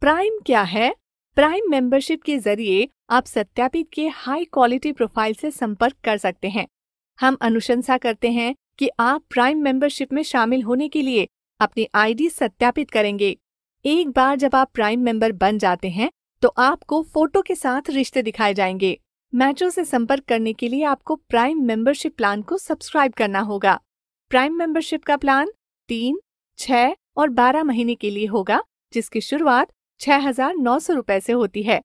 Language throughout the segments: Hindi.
प्राइम क्या है प्राइम मेंबरशिप के जरिए आप सत्यापित के हाई क्वालिटी प्रोफाइल से संपर्क कर सकते हैं हम अनुशंसा करते हैं कि आप प्राइम मेंबरशिप में शामिल होने के लिए अपनी आईडी सत्यापित करेंगे एक बार जब आप प्राइम मेंबर बन जाते हैं तो आपको फोटो के साथ रिश्ते दिखाए जाएंगे मैचों से संपर्क करने के लिए आपको प्राइम मेंबरशिप प्लान को सब्सक्राइब करना होगा प्राइम मेंबरशिप का प्लान तीन छह और बारह महीने के लिए होगा जिसकी शुरुआत छह हजार नौ सौ रुपए से होती है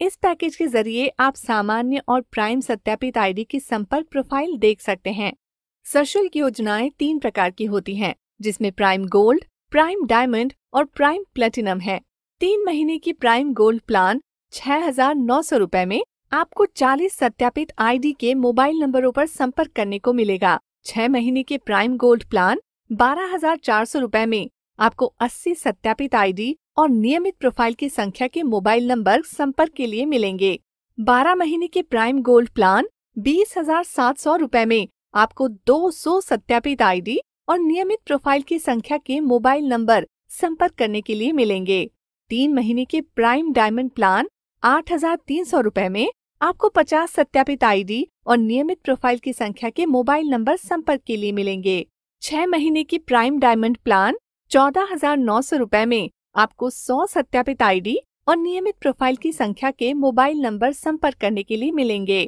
इस पैकेज के जरिए आप सामान्य और प्राइम सत्यापित आईडी की संपर्क प्रोफाइल देख सकते हैं सशुल्क योजनाएं तीन प्रकार की होती हैं, जिसमें प्राइम गोल्ड प्राइम डायमंड और प्राइम प्लेटिनम है तीन महीने की प्राइम गोल्ड प्लान छह हजार नौ सौ रूपए में आपको चालीस सत्यापित आईडी के मोबाइल नंबरों पर संपर्क करने को मिलेगा छह महीने के प्राइम गोल्ड प्लान बारह हजार चार सौ रूपए में आपको अस्सी सत्यापित आईडी और नियमित प्रोफाइल की संख्या के मोबाइल नंबर संपर्क के लिए मिलेंगे बारह महीने के प्राइम गोल्ड प्लान बीस हजार सात सौ रूपए में आपको दो सौ सत्यापित आईडी और नियमित प्रोफाइल की संख्या के मोबाइल नंबर संपर्क करने के लिए मिलेंगे तीन महीने के प्राइम डायमंड प्लान आठ हजार तीन सौ रूपए में आपको पचास सत्यापित आईडी और नियमित प्रोफाइल की संख्या के मोबाइल नंबर संपर्क के लिए मिलेंगे छह महीने की प्राइम डायमंड प्लान चौदह हजार नौ सौ रूपए में आपको 100 सत्यापित आईडी और नियमित प्रोफाइल की संख्या के मोबाइल नंबर संपर्क करने के लिए मिलेंगे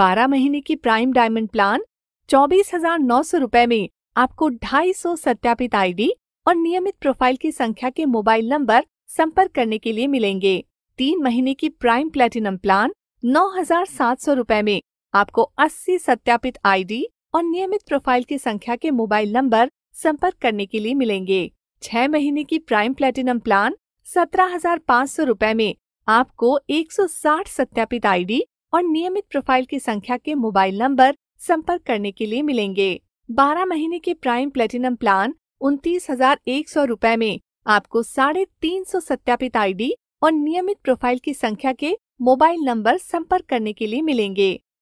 12 महीने की प्राइम डायमंड प्लान चौबीस हजार नौ सौ रूपए में आपको 250 सत्यापित आईडी और नियमित प्रोफाइल की संख्या के मोबाइल नंबर संपर्क करने के लिए मिलेंगे तीन महीने की प्राइम प्लेटिनम प्लान नौ हजार सात सौ रूपए में आपको 80 सत्यापित आईडी और नियमित प्रोफाइल की संख्या के मोबाइल नंबर संपर्क करने के लिए मिलेंगे छह महीने की प्राइम प्लेटिनम प्लान सत्रह हजार पाँच सौ रूपए में आपको एक सौ साठ सत्यापित आईडी और नियमित प्रोफाइल की संख्या के मोबाइल नंबर संपर्क करने के लिए मिलेंगे बारह महीने के प्राइम प्लेटिनम प्लान उनतीस हजार एक सौ रूपए में आपको साढ़े तीन सौ सत्यापित आईडी और नियमित प्रोफाइल की संख्या के मोबाइल नंबर संपर्क करने के लिए मिलेंगे